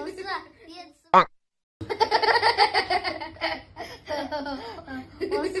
不是，吃。啊！哈哈哈哈哈哈哈哈哈哈！不是。